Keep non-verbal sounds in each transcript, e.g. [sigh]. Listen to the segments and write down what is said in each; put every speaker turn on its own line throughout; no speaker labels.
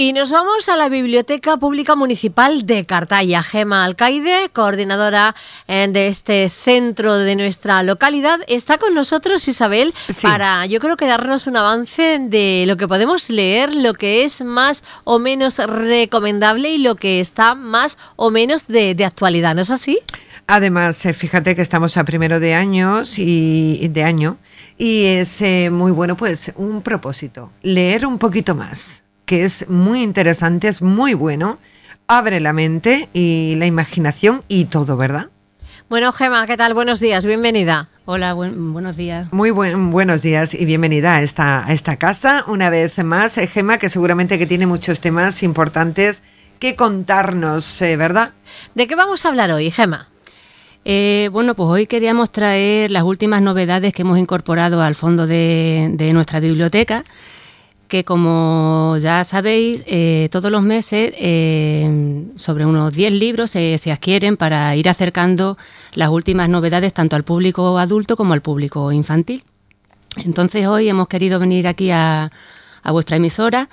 Y nos vamos a la Biblioteca Pública Municipal de Cartaya. Gema Alcaide, coordinadora eh, de este centro de nuestra localidad, está con nosotros Isabel para yo creo que darnos un avance de lo que podemos leer, lo que es más o menos recomendable y lo que está más o menos de, actualidad, ¿no es así? Además, eh, fíjate que
estamos a primero de años y de año y es eh, muy bueno pues un propósito, leer un poquito más que es muy interesante, es muy bueno, abre la mente y la imaginación y todo, ¿verdad?
Bueno, Gema, ¿qué tal? Buenos días, bienvenida. Hola, buenos días.
Muy buen, buenos días y bienvenida a esta, casa. Una vez más, eh, Gema, que seguramente que tiene muchos temas importantes que contarnos, eh, ¿verdad? ¿De qué vamos a hablar hoy, Gema? Eh, bueno, pues
hoy queríamos traer las últimas novedades que hemos incorporado al fondo de, de nuestra biblioteca que como ya sabéis, eh, todos los meses eh, sobre unos 10 libros se, adquieren para ir acercando las últimas novedades tanto al público adulto como al público infantil. Entonces hoy hemos querido venir aquí a, a vuestra emisora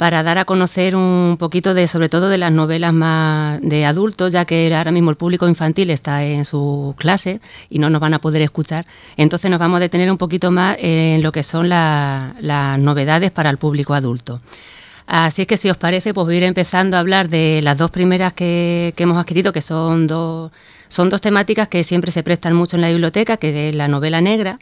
para dar a conocer un poquito de, sobre todo, de las novelas más de adultos, ya que ahora mismo el público infantil está en su clase y no nos van a poder escuchar. Entonces nos vamos a detener un poquito más en lo que son las novedades para el público adulto. Así es que si os parece, pues voy a ir empezando a hablar de las dos primeras que, que hemos adquirido, que son dos, son dos temáticas que siempre se prestan mucho en la biblioteca, que es la novela negra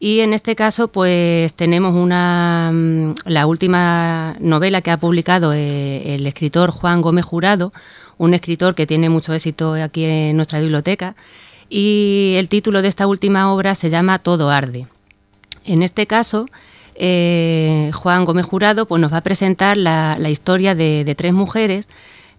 y en este caso, pues tenemos una, mm, la última novela que ha publicado eh, el escritor Juan Gómez Jurado, un escritor que tiene mucho éxito aquí en nuestra biblioteca. Y el título de esta última obra se llama Todo arde. En este caso, eh, Juan Gómez Jurado pues, nos va a presentar la, historia de, tres mujeres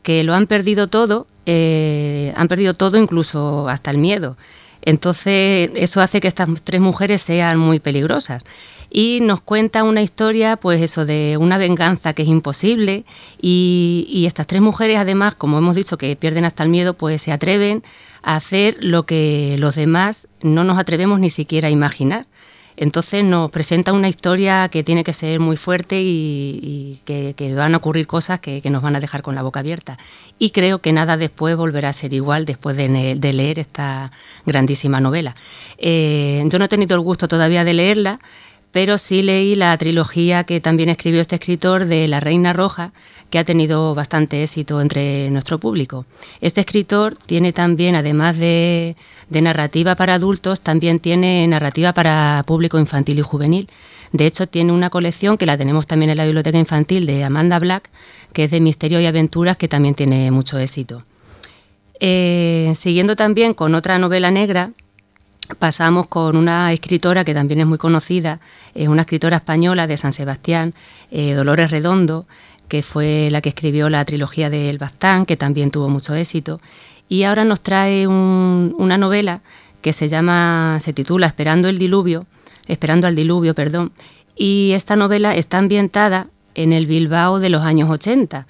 que lo han perdido todo, eh, han perdido todo incluso hasta el miedo. Entonces, eso hace que estas tres mujeres sean muy peligrosas. Y nos cuenta una historia, pues eso, de una venganza que es imposible. Y, y estas tres mujeres, además, como hemos dicho, que pierden hasta el miedo, pues se atreven a hacer lo que los demás no nos atrevemos ni siquiera a imaginar. Entonces nos presenta una historia que tiene que ser muy fuerte y, que, van a ocurrir cosas que, nos van a dejar con la boca abierta. Y creo que nada después volverá a ser igual después de, leer esta grandísima novela. Eh, yo no he tenido el gusto todavía de leerla pero sí leí la trilogía que también escribió este escritor de La Reina Roja, que ha tenido bastante éxito entre nuestro público. Este escritor tiene también, además de, narrativa para adultos, también tiene narrativa para público infantil y juvenil. De hecho, tiene una colección que la tenemos también en la Biblioteca Infantil de Amanda Black, que es de Misterio y Aventuras, que también tiene mucho éxito. Eh, siguiendo también con otra novela negra, pasamos con una escritora que también es muy conocida, es una escritora española de San Sebastián, eh, Dolores Redondo, que fue la que escribió la trilogía de El Bastán, que también tuvo mucho éxito. Y ahora nos trae una novela que se llama, se titula Esperando el diluvio, Esperando al diluvio, perdón. Y esta novela está ambientada en el Bilbao de los años 80,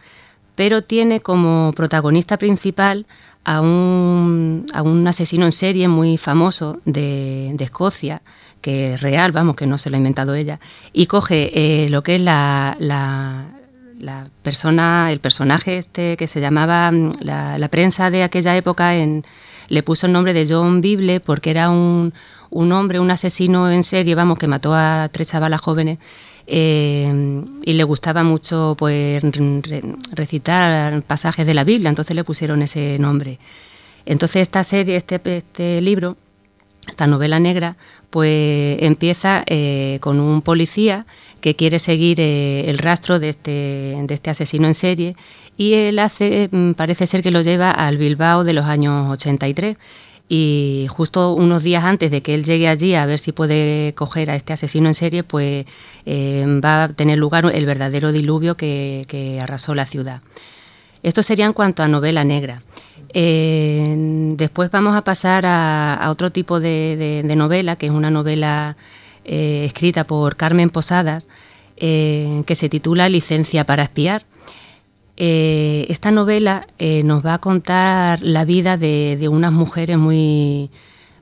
pero tiene como protagonista principal a un, asesino en serie muy famoso de, Escocia, que es real, vamos, que no se lo ha inventado ella, y coge eh, lo que es la, persona, el personaje este que se llamaba, mm, la, prensa de aquella época en, le puso el nombre de John Bible porque era un, un hombre, un asesino en serie, vamos, que mató a tres chavalas jóvenes eh, y le gustaba mucho pues recitar pasajes de la Biblia, entonces le pusieron ese nombre. Entonces esta serie, este, este libro, esta novela negra, pues empieza eh, con un policía que quiere seguir eh, el rastro de este, de este asesino en serie y él mm, parece ser que lo lleva al Bilbao de los años 83 y justo unos días antes de que él llegue allí a ver si puede coger a este asesino en serie, pues eh, va a tener lugar el verdadero diluvio que, arrasó la ciudad. Esto sería en cuanto a novela negra. Eh, después vamos a pasar a, otro tipo de, novela, que es una novela eh, escrita por Carmen Posadas, que se titula Licencia para espiar eh, esta novela eh, nos va a contar la vida de, unas mujeres muy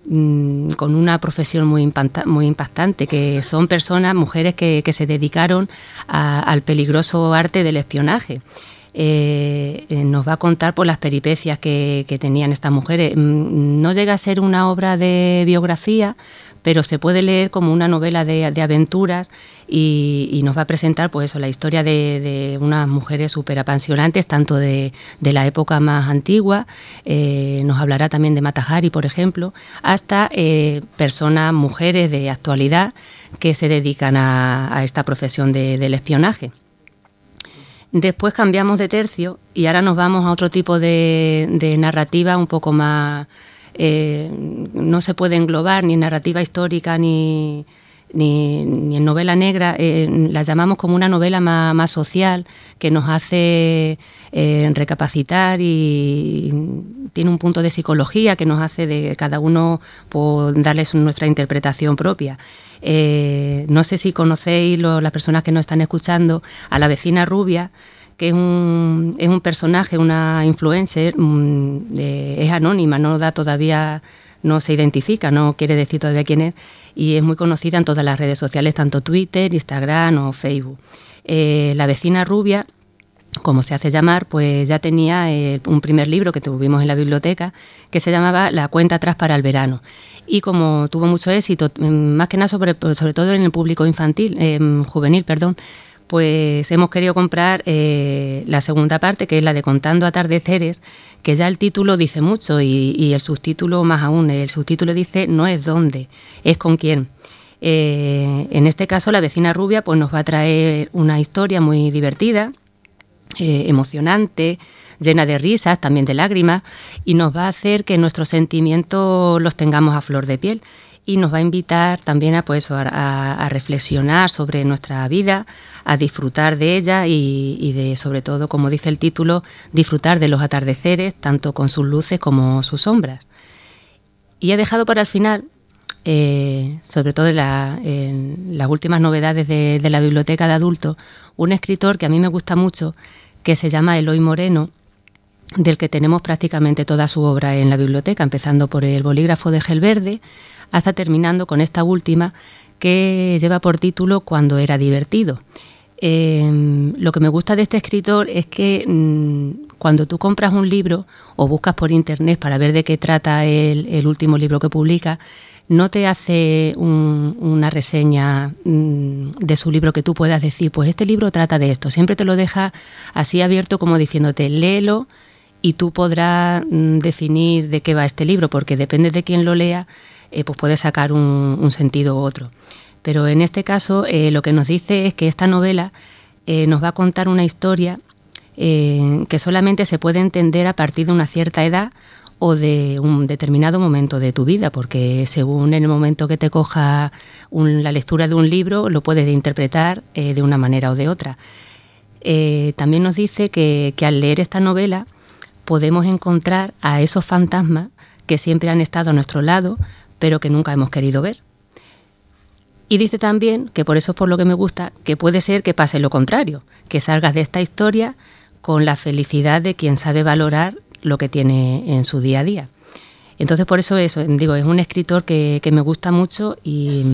mm, con una profesión muy, impactante, que son personas, mujeres que, se dedicaron al peligroso arte del espionaje. Eh, nos va a contar por las peripecias que tenían estas mujeres. Mm, no llega a ser una obra de biografía, pero se puede leer como una novela de, aventuras y, nos va a presentar pues la historia de, unas mujeres súper apasionantes, tanto de, la época más antigua, eh, nos hablará también de Matajari, por ejemplo, hasta eh, personas, mujeres de actualidad que se dedican a esta profesión del espionaje. Después cambiamos de tercio y ahora nos vamos a otro tipo de narrativa un poco más eh, no se puede englobar ni en narrativa histórica ni, en novela negra, eh, la llamamos como una novela más, social que nos hace eh, recapacitar y, tiene un punto de psicología que nos hace de cada uno pues, darles nuestra interpretación propia. no sé si conocéis las personas que nos están escuchando a la vecina rubia que es un, es un personaje, una influencer, mm, es anónima, no da todavía, no se identifica, no quiere decir todavía quién es, y es muy conocida en todas las redes sociales, tanto Twitter, Instagram o Facebook. Eh, la vecina rubia como se hace llamar, pues ya tenía eh, un primer libro que tuvimos en la biblioteca que se llamaba La cuenta atrás para el verano. Y como tuvo mucho éxito, mm, más que nada sobre, todo en el público infantil, eh, juvenil, perdón, pues hemos querido comprar eh, la segunda parte, que es la de Contando atardeceres, que ya el título dice mucho y, el subtítulo más aún. El subtítulo dice no es dónde, es con quién. Eh, en este caso, la vecina rubia pues, nos va a traer una historia muy divertida, eh, emocionante, llena de risas, también de lágrimas, y nos va a hacer que nuestros sentimientos los tengamos a flor de piel y nos va a invitar también a, pues, a, reflexionar sobre nuestra vida, a disfrutar de ella y, de, sobre todo, como dice el título, disfrutar de los atardeceres, tanto con sus luces como sus sombras. Y he dejado para el final, eh, sobre todo en, las últimas novedades de, de la biblioteca de adultos, un escritor que a mí me gusta mucho, que se llama Eloy Moreno, del que tenemos prácticamente toda su obra en la biblioteca, empezando por el bolígrafo de Gel Verde, hasta terminando con esta última que lleva por título Cuando era divertido. Em, lo que me gusta de este escritor es que mm, cuando tú compras un libro o buscas por internet para ver de qué trata el, último libro que publica, no te hace una reseña mm, de su libro que tú puedas decir, pues este libro trata de esto. Siempre te lo deja así abierto como diciéndote, léelo, y tú podrás mm, definir de qué va este libro, porque depende de quién lo lea, eh, pues puede sacar un, sentido u otro. Pero en este caso eh, lo que nos dice es que esta novela eh, nos va a contar una historia que solamente se puede entender a partir de una cierta edad o de un determinado momento de tu vida, porque según en el momento que te coja la lectura de un libro, lo puedes interpretar de una manera o de otra. también nos dice que al leer esta novela, podemos encontrar a esos fantasmas que siempre han estado a nuestro lado, pero que nunca hemos querido ver. Y dice también, que por eso es por lo que me gusta, que puede ser que pase lo contrario, que salgas de esta historia con la felicidad de quien sabe valorar lo que tiene en su día a día. Entonces, por eso eso, digo, es un escritor que, me gusta mucho y,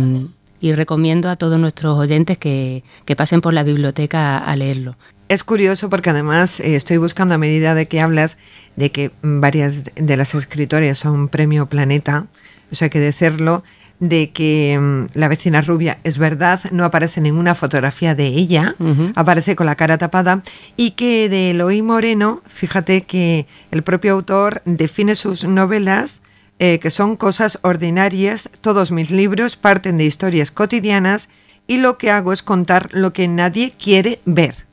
recomiendo a todos nuestros oyentes que,
pasen por la biblioteca a leerlo, es curioso porque además eh, estoy buscando a medida de que hablas de que varias de las escritorias son premio planeta, o sea que decirlo de que mm, la vecina rubia es verdad, no aparece ninguna fotografía de ella, aparece con la cara tapada, y que de Eloy Moreno, fíjate que el propio autor define sus novelas eh, que son cosas ordinarias, todos mis libros parten de historias cotidianas y lo que hago es contar lo que nadie quiere ver.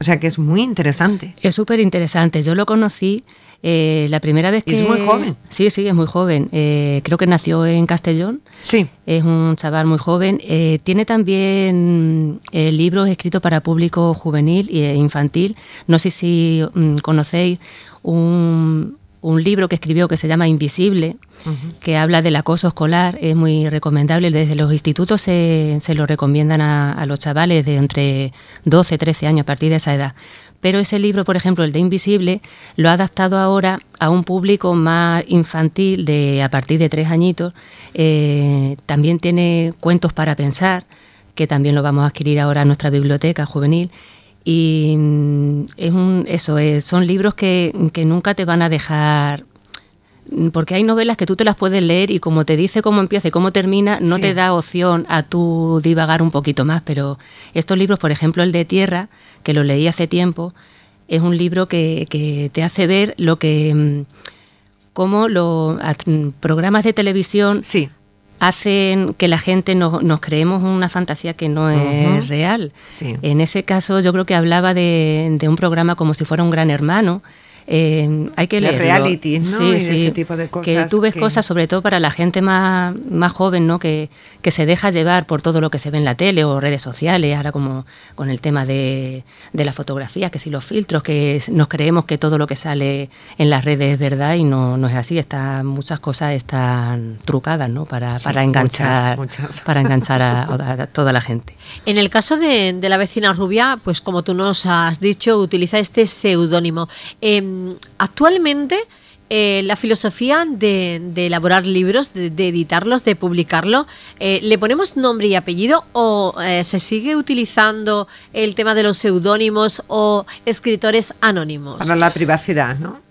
O sea que es muy interesante. Es súper interesante. Yo lo
conocí eh, la primera vez que... Es muy joven. Sí, sí, es muy joven. Eh, creo que nació en Castellón. Sí. Es un chaval muy joven. Eh, tiene también libros escritos para público juvenil e infantil. No sé si mm, conocéis un, un libro que escribió que se llama Invisible, que habla del acoso escolar, es muy recomendable. Desde los institutos se, lo recomiendan a, los chavales de entre 12, 13 años a partir de esa edad. Pero ese libro, por ejemplo, el de Invisible, lo ha adaptado ahora a un público más infantil de a partir de tres añitos. Eh, también tiene cuentos para pensar, que también lo vamos a adquirir ahora en nuestra biblioteca juvenil y mm, eso son libros que, nunca te van a dejar porque hay novelas que tú te las puedes leer y como te dice cómo empieza y cómo termina, no te da opción a tú divagar un poquito más, pero estos libros, por ejemplo el de Tierra, que lo leí hace tiempo, es un libro que, que te hace ver lo que mm, cómo los mm, programas de televisión sí hacen que la gente nos creemos una fantasía que no es real. En ese caso yo creo que hablaba de un programa como si fuera un gran hermano, eh, hay que leer. reality, ese tipo de cosas. Que tú ves cosas, sobre todo para la gente más, joven, ¿no? Que, que se deja llevar por todo lo que se ve en la tele o redes sociales, ahora como con el tema de, de las fotografías, que si los filtros, que nos creemos que todo lo que sale en las redes es verdad y no, es así. Están, muchas cosas están trucadas, ¿no? Para, para enganchar, Para enganchar a, toda la gente.
En el caso de, la vecina rubia, pues como tú nos has dicho, utiliza este seudónimo. Em, Em, actualmente eh, la filosofía de, elaborar libros, de, editarlos, de publicarlo, eh, ¿le ponemos nombre y apellido o eh, se sigue utilizando el tema de los seudónimos o escritores anónimos? Para la
privacidad, ¿no?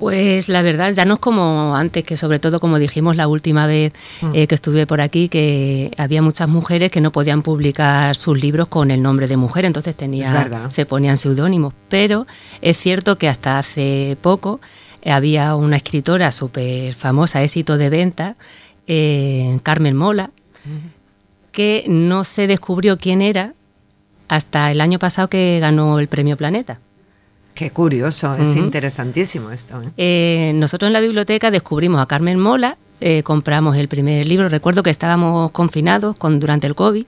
Pues la verdad, ya no es como antes, que sobre todo, como dijimos la última vez mm. eh, que estuve por aquí, que había muchas mujeres que no podían publicar sus libros con el nombre de mujer, entonces tenía, se ponían seudónimos. Pero es cierto que hasta hace poco eh, había una escritora súper famosa, éxito de venta, eh, Carmen Mola, que no se descubrió quién era hasta el año pasado que ganó el premio Planeta.
Qué curioso, es interesantísimo esto. ¿eh?
Eh, nosotros en la biblioteca descubrimos a Carmen Mola, eh, compramos el primer libro, recuerdo que estábamos confinados con, durante el COVID.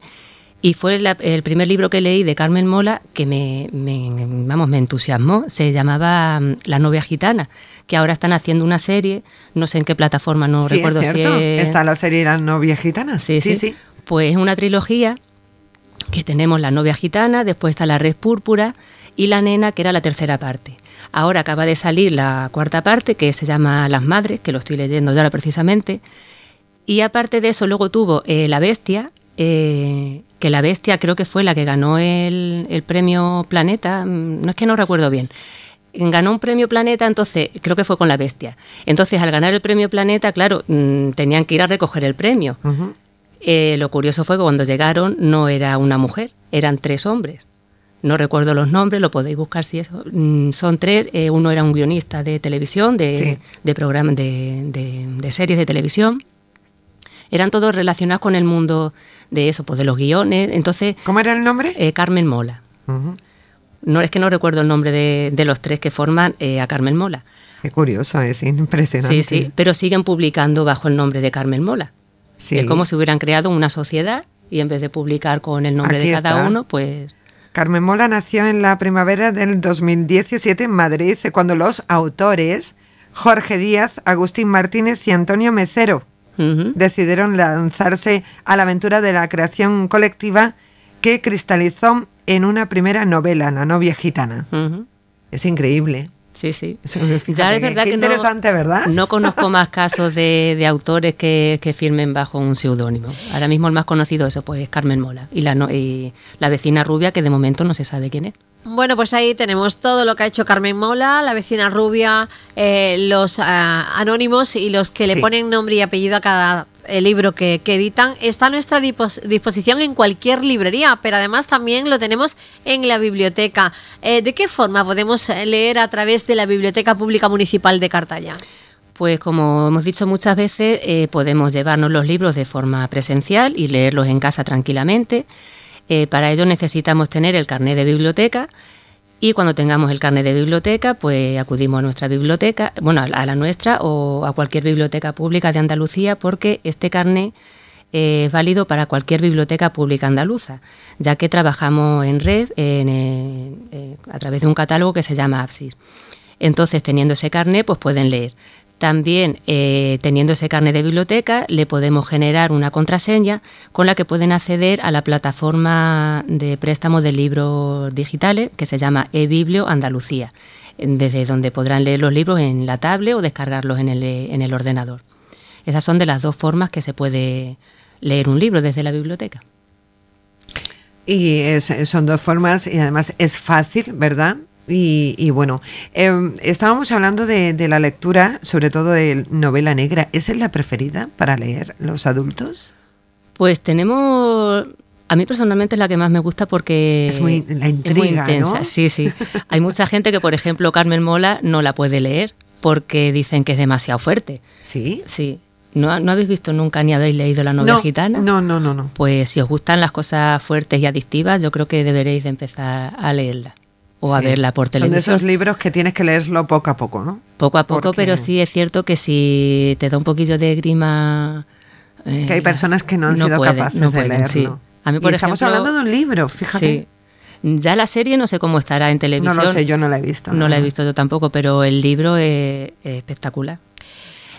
Y fue el primer libro que leí de Carmen Mola que me, vamos, me entusiasmó. Se llamaba mm, La novia gitana, que ahora están haciendo una serie, no sé en qué plataforma, no recuerdo es cierto. si Está
la serie La novia gitana. sí, sí. sí.
Pues es una trilogía que tenemos La novia gitana, después está La red púrpura, y La nena, que era la tercera parte. Ahora acaba de salir la cuarta parte, que se llama Las Madres, que lo estoy leyendo ahora precisamente. Y aparte de eso, luego tuvo eh, La Bestia, eh, que La Bestia creo que fue la que ganó el, premio Planeta, mm, no es que no recuerdo bien ganó un premio Planeta, entonces creo que fue con la bestia. Entonces, al ganar el premio Planeta, claro, mm, tenían que ir a recoger el premio. Eh, lo curioso fue que cuando llegaron no era una mujer, eran tres hombres no recuerdo los nombres, lo podéis buscar si eso. Mm, son tres. Eh, uno era un guionista de televisión, de, de, series de televisión. Eran todos relacionados con el mundo de eso, pues de los guiones. Entonces, ¿Cómo era el nombre? Eh, Carmen Mola. No es que no recuerdo el nombre de, los tres que forman eh, a Carmen Mola.
Qué curioso, es impresionante. Sí, sí,
pero siguen publicando bajo el nombre de Carmen Mola. Es como si hubieran creado una sociedad y en vez de publicar con el nombre de cada uno, pues
Carmen Mola nació en la primavera del 2017 en Madrid, cuando los autores Jorge Díaz, Agustín Martínez y Antonio Mecero decidieron lanzarse a la aventura de la creación colectiva que cristalizó en una primera novela, La novia gitana. Es increíble. Sí, sí. ya es verdad que, interesante, ¿verdad?
No conozco más casos de, autores que, firmen bajo un seudónimo. Ahora mismo el más conocido eso pues es Carmen Mola y la, vecina rubia que de momento no se sabe quién es.
Bueno, pues ahí tenemos todo lo que ha hecho Carmen Mola, la vecina rubia, eh, los ah, anónimos y los que le ponen nombre y apellido a cada el libro que, editan, está a nuestra disposición en cualquier librería, pero además también lo tenemos en la biblioteca. Eh, ¿De qué forma podemos eh, leer a través de la Biblioteca Pública Municipal de Cartaya?
Pues como hemos dicho muchas veces, eh, podemos llevarnos los libros de forma presencial y leerlos en casa tranquilamente. para ello necesitamos tener el carnet de biblioteca y cuando tengamos el carnet de biblioteca, pues acudimos a nuestra biblioteca, bueno, a la nuestra o a cualquier biblioteca pública de Andalucía, porque este carnet eh, es válido para cualquier biblioteca pública andaluza, ya que trabajamos en red eh, eh, a través de un catálogo que se llama APSIS. Entonces, teniendo ese carnet, pues pueden leer también, eh, teniendo ese carnet de biblioteca, le podemos generar una contraseña con la que pueden acceder a la plataforma de préstamo de libros digitales que se llama eBiblio Andalucía, desde donde podrán leer los libros en la tablet o descargarlos en el, ordenador. Esas son de las dos formas que se
puede leer un libro desde la biblioteca. Y son dos formas y además es fácil, ¿verdad? Y, bueno, em, estábamos hablando de, la lectura, sobre todo de novela negra. ¿Esa es la preferida para leer los adultos?
Pues tenemos... A mí personalmente es la que más me gusta porque es muy, intensa. Sí, sí. Hay mucha gente que, por ejemplo, Carmen Mola no la puede leer porque dicen que es demasiado fuerte. ¿Sí? Sí. ¿No, ¿No, habéis visto nunca ni habéis leído la novela gitana? No, no, no, no. Pues si os gustan las cosas fuertes y adictivas, yo creo que deberéis de empezar a leerla o a verla por televisión. Son de esos
libros que tienes que leerlo poco a poco, ¿no? Poco a poco, pero sí
es cierto que si te da un poquillo de grima... Eh, que hay personas que no han sido capaces de leerlo. A mí, estamos hablando de un libro, fíjate. Ya la serie no sé cómo estará en televisión. No lo sé, yo no la he visto. No, la he visto yo tampoco, pero el libro es espectacular.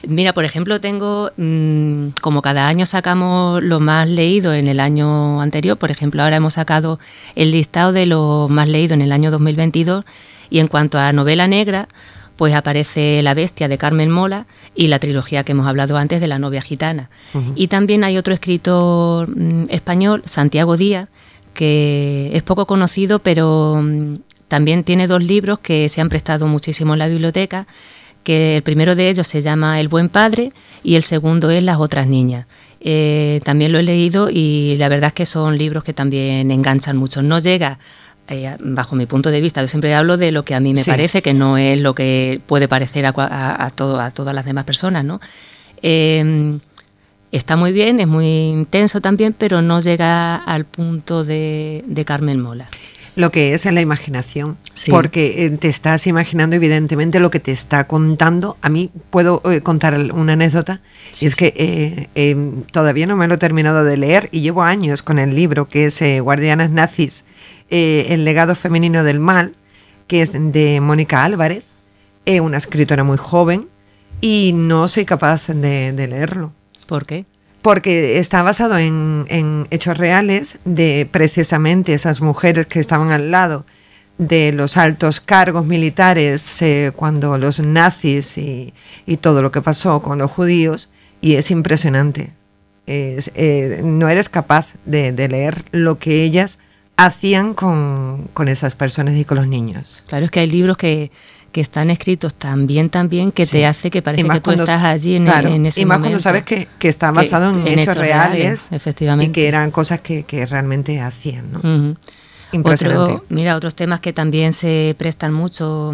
Mira, por ejemplo, tengo, mm, como cada año sacamos lo más leído en el año anterior, por ejemplo, ahora hemos sacado el listado de lo más leído en el año 2022 y en cuanto a novela negra, pues aparece La Bestia de Carmen Mola y la trilogía que hemos hablado antes de La novia gitana. Y también hay otro escritor mm, español, Santiago Díaz, que es poco conocido, pero mm, también tiene dos libros que se han prestado muchísimo en la biblioteca que el primero de ellos se llama El Buen Padre y el segundo es Las otras niñas. Eh, también lo he leído y la verdad es que son libros que también enganchan mucho. No llega eh, bajo mi punto de vista, yo siempre hablo de lo que a mí me parece, que no es lo que puede parecer a, todo, a todas las demás personas, ¿no? Em, está muy
bien, es muy intenso también, pero no llega al punto de, de Carmen Mola lo que es en la imaginación, porque eh, te estás imaginando evidentemente lo que te está contando. A mí puedo eh, contar una anécdota, y es que eh, todavía no me lo he terminado de leer y llevo años con el libro que es Guardianas Nazis, El legado femenino del mal, que es de Mónica Álvarez, una escritora muy joven, y no soy capaz de, de leerlo. ¿Por qué? porque está basado en, hechos reales de precisamente esas mujeres que estaban al lado de los altos cargos militares eh, cuando los nazis y, todo lo que pasó con los judíos, y es impresionante. Eh, no eres capaz de, leer lo que ellas hacían
con
esas personas y con los niños. Claro, es
que hay libros que que están escritos tan
bien, tan bien, que te hace que parece que tú estás allí en, ese en Y más cuando sabes que, que está basado en, hechos, reales, efectivamente. y que eran cosas que, realmente hacían. ¿no?
mira, otros temas que también se prestan mucho,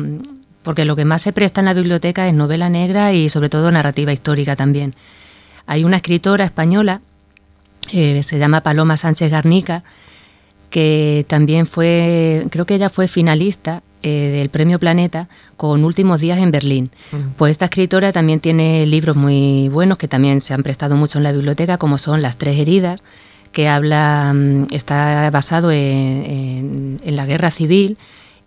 porque lo que más se presta en la biblioteca es novela negra y sobre todo narrativa histórica también. Hay una escritora española, eh, se llama Paloma Sánchez Garnica, que también fue, creo que ella fue finalista eh, del Premio Planeta con Últimos Días en Berlín. Pues esta escritora también tiene libros muy buenos que también se han prestado mucho en la biblioteca, como son Las Tres Heridas, que habla, mm, está basado en, la guerra civil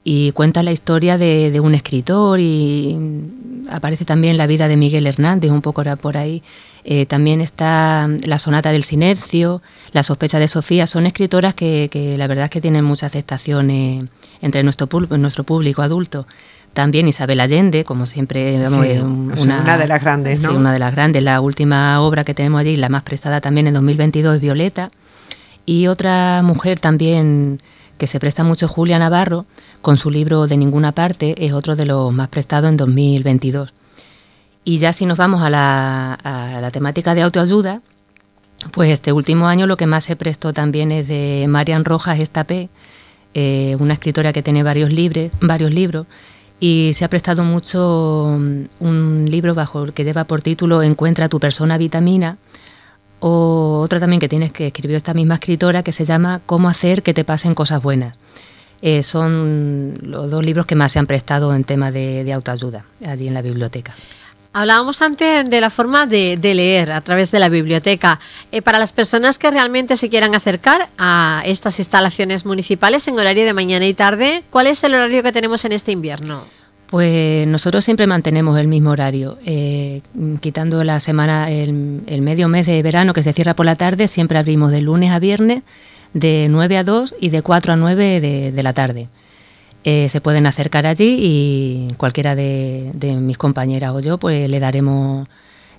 y cuenta la historia de, un escritor y mm, aparece también la vida de Miguel Hernández, un poco por ahí. Eh, también está mm, La Sonata del Silencio, La Sospecha de Sofía, son escritoras que, la verdad es que tienen mucha aceptación entre nuestro, nuestro público adulto. También Isabel Allende, como siempre, eh, eh, una, de las grandes. Sí, una de las grandes. La última obra que tenemos allí, la más prestada también en 2022, es Violeta. Y otra mujer también que se presta mucho, Julia Navarro, con su libro De ninguna parte, es otro de los más prestados en 2022. Y ya si nos vamos a la, a la temática de autoayuda, pues este último año lo que más se prestó también es de Marian Rojas Estapé, eh, una escritora que tiene varios, libros y se ha prestado mucho mm, un libro bajo el que lleva por título Encuentra tu persona vitamina o otra también que tienes que escribir esta misma escritora que se llama Cómo hacer que te pasen cosas buenas. Eh, son los dos libros que más se han prestado en tema de autoayuda allí en la biblioteca.
Hablábamos antes de la forma de, leer a través de la biblioteca. Eh, para las personas que realmente se quieran acercar a estas instalaciones municipales en horario de mañana y tarde, ¿cuál es el horario que tenemos en este invierno?
Pues nosotros siempre mantenemos el mismo horario, eh, quitando la semana, el, medio mes de verano que se cierra por la tarde, siempre abrimos de lunes a viernes, de 9 a 2 y de 4 a 9 de la tarde. Eh, se pueden acercar allí y cualquiera de, mis compañeras o yo pues le daremos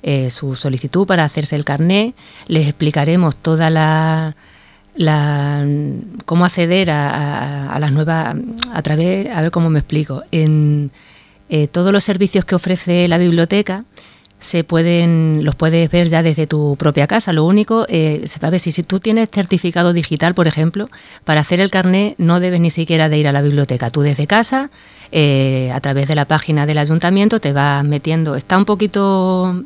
eh, su solicitud para hacerse el carné, les explicaremos toda la, cómo acceder a, a, las nuevas a través a ver cómo me explico en eh, todos los servicios que ofrece la biblioteca se pueden los puedes ver ya desde tu propia casa. Lo único, eh, a ver, si, si tú tienes certificado digital, por ejemplo, para hacer el carné no debes ni siquiera de ir a la biblioteca. Tú desde casa, eh, a través de la página del ayuntamiento, te vas metiendo. Está un poquito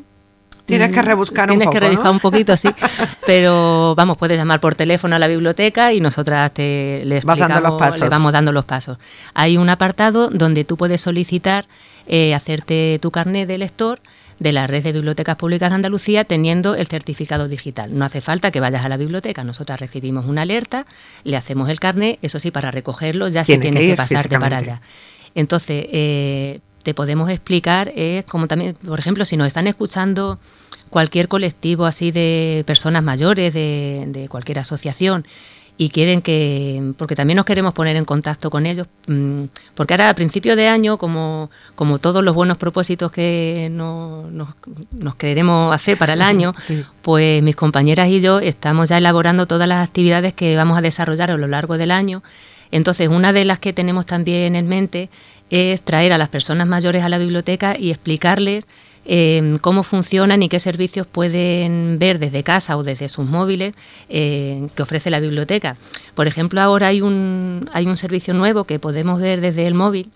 Tienes que mm, rebuscar un poco. Tienes que revisar un poquito,
sí. [laughs] Pero vamos, puedes llamar por teléfono a la biblioteca y nosotras te le, explicamos, le vamos dando los pasos. Hay un apartado donde tú puedes solicitar eh, hacerte tu carnet de lector de la Red de Bibliotecas Públicas de Andalucía teniendo el certificado digital. No hace falta que vayas a la biblioteca, nosotras recibimos una alerta, le hacemos el carnet, eso sí, para recogerlo ya se tiene que, pasar pasarte para allá. Entonces, eh, te podemos explicar, como también, por ejemplo, si nos están escuchando cualquier colectivo así de personas mayores, de, de cualquier asociación, y quieren que, porque también nos queremos poner en contacto con ellos, mm, porque ahora a principio de año, como, como todos los buenos propósitos que nos, queremos hacer para el [laughs] año, pues mis compañeras y yo estamos ya elaborando todas las actividades que vamos a desarrollar a lo largo del año. Entonces, una de las que tenemos también en mente es traer a las personas mayores a la biblioteca y explicarles Em, cómo funcionan y qué servicios pueden ver desde casa o desde sus móviles em, que ofrece la biblioteca. Por ejemplo, ahora hay un, hay un servicio nuevo que podemos ver desde el móvil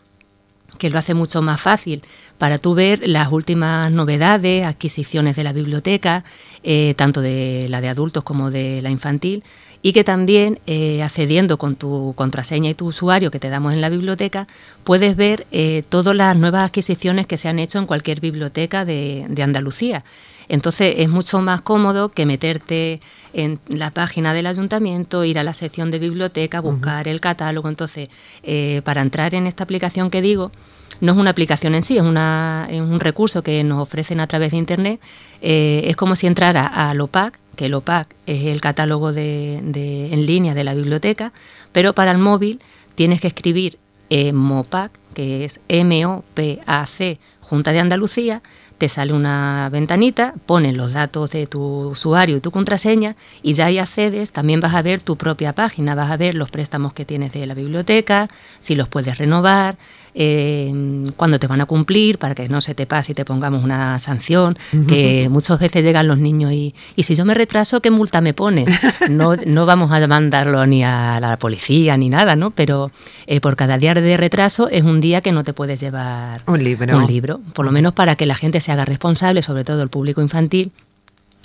que lo hace mucho más fácil para tú ver las últimas novedades, adquisiciones de la biblioteca, eh, tanto de la de adultos como de la infantil, y que también eh, accediendo con tu contraseña y tu usuario que te damos en la biblioteca, puedes ver eh, todas las nuevas adquisiciones que se han hecho en cualquier biblioteca de, Andalucía. Entonces es mucho más cómodo que meterte en la página del ayuntamiento, ir a la sección de biblioteca, buscar el catálogo. Entonces, eh, para entrar en esta aplicación que digo, no es una aplicación en sí, es, una, un recurso que nos ofrecen a través de Internet. es como si entrara a LOPAC que el OPAC es el catálogo de, en línea de la biblioteca, pero para el móvil tienes que escribir eh, MOPAC, que es M-O-P-A-C, Junta de Andalucía, te sale una ventanita, pones los datos de tu usuario y tu contraseña y ya ahí accedes, también vas a ver tu propia página, vas a ver los préstamos que tienes de la biblioteca, si los puedes renovar, cuando te van a cumplir, para que no se te pase y te pongamos una sanción, que muchas veces llegan los niños y, y si yo me retraso, ¿qué multa me pone? [laughs] No, vamos a mandarlo ni a la policía ni nada, ¿no? Pero eh, por cada día de retraso es un día que no te puedes llevar un libro. Un libro, por lo menos para que la gente se haga responsable, sobre todo el público infantil,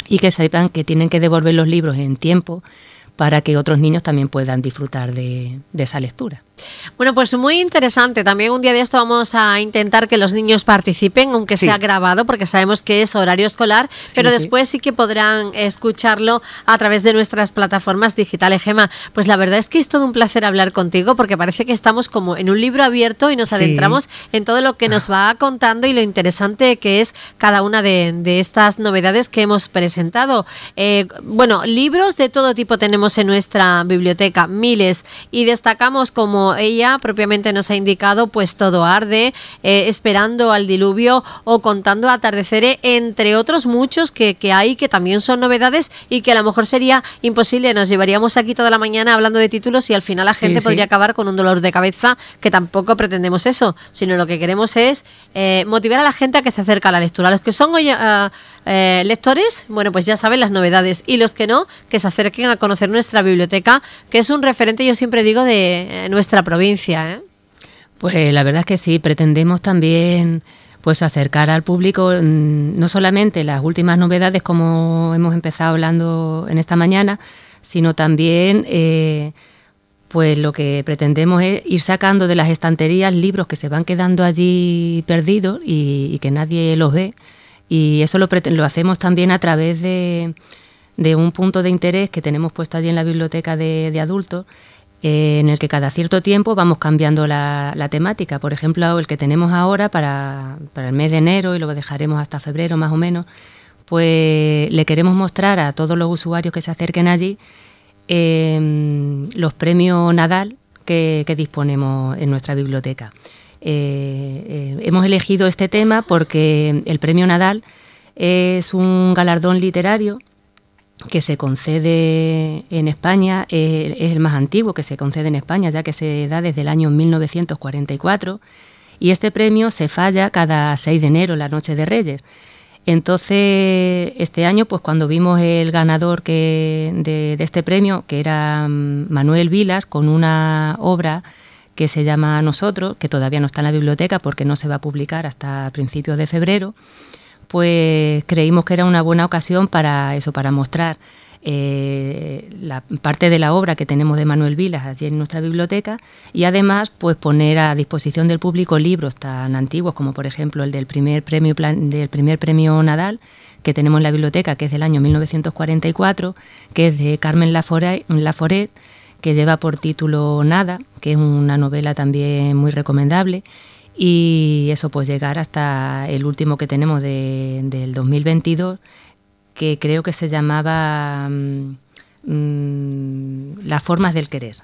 y que sepan que tienen que devolver los libros en tiempo para que otros niños también puedan disfrutar de esa lectura.
Bueno, pues muy interesante. También un día de esto vamos a intentar que los niños participen, aunque sea grabado, porque sabemos que es horario escolar, pero después sí. que podrán escucharlo a través de nuestras plataformas digitales. Gema, pues la verdad es que es todo un placer hablar contigo, porque parece que estamos como en un libro abierto y nos adentramos en todo lo que nos ah. va contando y lo interesante que es cada una de, estas novedades que hemos presentado. Eh, bueno, libros de todo tipo tenemos en nuestra biblioteca, miles, y destacamos como ella propiamente nos ha indicado, pues todo arde, eh, esperando al diluvio o contando atardecer entre otros muchos que, hay que también son novedades y que a lo mejor sería imposible. Nos llevaríamos aquí toda la mañana hablando de títulos y al final la gente podría acabar con un dolor de cabeza, que tampoco pretendemos eso, sino lo que queremos es eh, motivar a la gente a que se acerque a la lectura. los que son ah, eh, lectores, bueno, pues ya saben las novedades y los que no, que se acerquen a conocer nuestra biblioteca, que es un referente, yo siempre digo, de nuestra la provincia. ¿eh?
Pues la verdad es que sí, pretendemos también pues acercar al público mm, no solamente las últimas novedades como hemos empezado hablando en esta mañana, sino también eh, pues lo que pretendemos es ir sacando de las estanterías libros que se van quedando allí perdidos y, que nadie los ve. Y eso lo, lo hacemos también a través de, un punto de interés que tenemos puesto allí en la biblioteca de adultos eh, en el que cada cierto tiempo vamos cambiando la, temática. Por ejemplo, el que tenemos ahora para, para, el mes de enero y lo dejaremos hasta febrero más o menos, pues le queremos mostrar a todos los usuarios que se acerquen allí em, los premios Nadal que, disponemos en nuestra biblioteca. Eh, eh, hemos elegido este tema porque el Premio Nadal es un galardón literario que se concede en España es el más antiguo que se concede en España, ya que se da desde el año 1944, y este premio se falla cada 6 de enero, la Noche de Reyes. Entonces, este año, pues cuando vimos el ganador de, de este premio, que era mm, Manuel Vilas, con una obra que se llama Nosotros, que todavía no está en la biblioteca porque no se va a publicar hasta principios de febrero, pues creímos que era una buena ocasión para eso, para mostrar eh, la parte de la obra que tenemos de Manuel Vilas allí en nuestra biblioteca y además pues poner a disposición del público libros tan antiguos como por ejemplo el del primer premio del primer premio Nadal que tenemos en la biblioteca que es del año 1944 que es de Carmen Laforet que lleva por título Nada que es una novela también muy recomendable y eso, pues llegar hasta el último que tenemos del 2022, que creo que se llamaba mm, mm, Las formas del querer,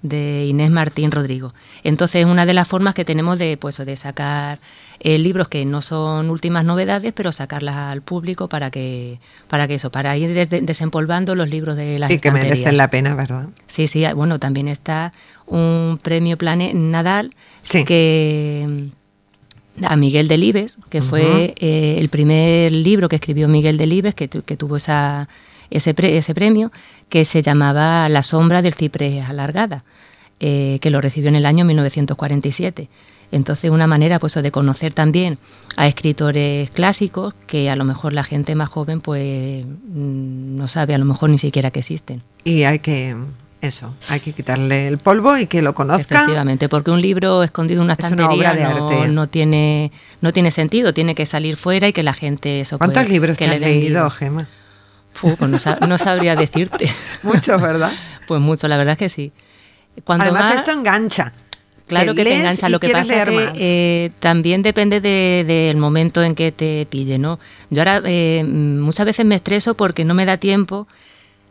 de Inés Martín Rodrigo. Entonces, una de las formas que tenemos de, pues, de sacar eh, libros que no son últimas novedades, pero sacarlas al público para que, para que eso, para ir desempolvando los libros de las Y que merecen la pena, ¿verdad? Sí, sí, ah, bueno, también está un premio Nadal que mm, a Miguel Delibes, que fue eh, el primer libro que escribió Miguel Delibes, que, que tuvo esa, ese, ese, premio, que se llamaba La sombra del ciprés alargada, eh, que lo recibió en el año 1947. Entonces, una manera pues, de conocer también a escritores clásicos que a lo mejor la gente más joven pues mm, no sabe a lo mejor ni siquiera que existen.
Y hay que eso, hay que quitarle el polvo y que lo conozca.
Efectivamente, porque un libro escondido en una estantería no, no, tiene no tiene sentido, tiene que salir fuera y que la gente eso ¿Cuántos libros que te leído, Gema? Pues no, sabría [laughs] decirte. mucho, ¿verdad? [laughs] pues mucho, la verdad es que sí. Además esto engancha. Claro que te engancha. Lo que pasa es que eh, también depende del momento en que te pille, ¿no? Yo ahora eh, muchas veces me estreso porque no me da tiempo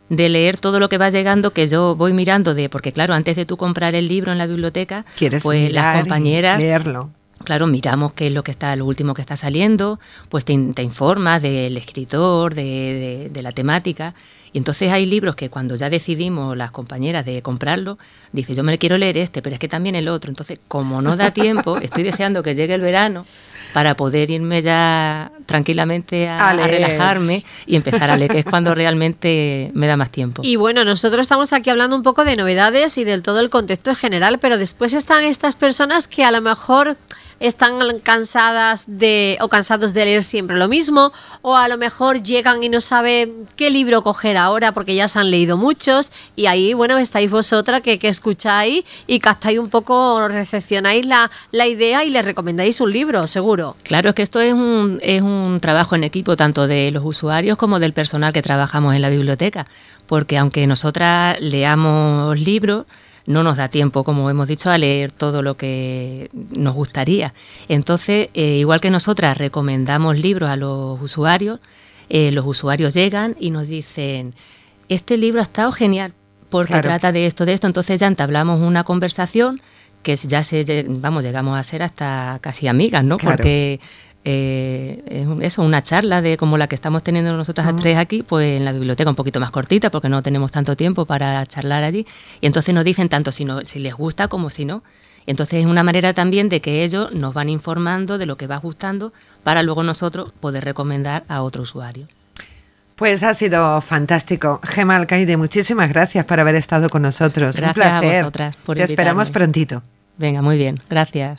de leer todo lo que va llegando, que yo voy mirando de, porque claro, antes de tú comprar el libro en la biblioteca, ¿Quieres pues las compañeras... leerlo. Claro, miramos qué es lo que está, lo último que está saliendo, pues te, te informas del escritor, de, de, de la temática. Y entonces hay libros que cuando ya decidimos las compañeras de comprarlo, dice yo me quiero leer este, pero es que también el otro. Entonces, como no da tiempo, [laughs] estoy deseando que llegue el verano para poder irme ya tranquilamente a, relajarme y empezar a leer, que es cuando realmente me da más tiempo. Y
bueno, nosotros estamos aquí hablando un poco de novedades y del todo el contexto en general, pero después están estas personas que a lo mejor están cansadas de o cansados de leer siempre lo mismo o a lo mejor llegan y no saben qué libro coger ahora porque ya se han leído muchos y ahí bueno estáis vosotras que, que escucháis y captáis un poco, recepcionáis la, la idea y le recomendáis un libro, seguro. Claro, es que esto es
un, es un trabajo en equipo tanto de los usuarios como del personal que trabajamos en la biblioteca porque aunque nosotras leamos libros, no nos da tiempo, como hemos dicho, a leer todo lo que nos gustaría. Entonces, eh, igual que nosotras recomendamos libros a los usuarios, eh, los usuarios llegan y nos dicen, este libro ha estado genial porque trata de esto, de esto. Entonces ya entablamos una conversación que ya se, vamos, llegamos a ser hasta casi amigas, ¿no? Porque eh, eso, una charla de como la que estamos teniendo nosotras ah. tres aquí, pues en la biblioteca un poquito más cortita porque no tenemos tanto tiempo para charlar allí. Y entonces nos dicen tanto si, no, si les gusta como si no. Y entonces es una manera también de que ellos nos van informando de lo que va gustando para luego nosotros poder recomendar a otro usuario.
Pues ha sido fantástico. Gemma Alcaide, muchísimas gracias por haber estado con nosotros. Gracias Un A vosotras por Te esperamos prontito. Venga, muy bien. Gracias.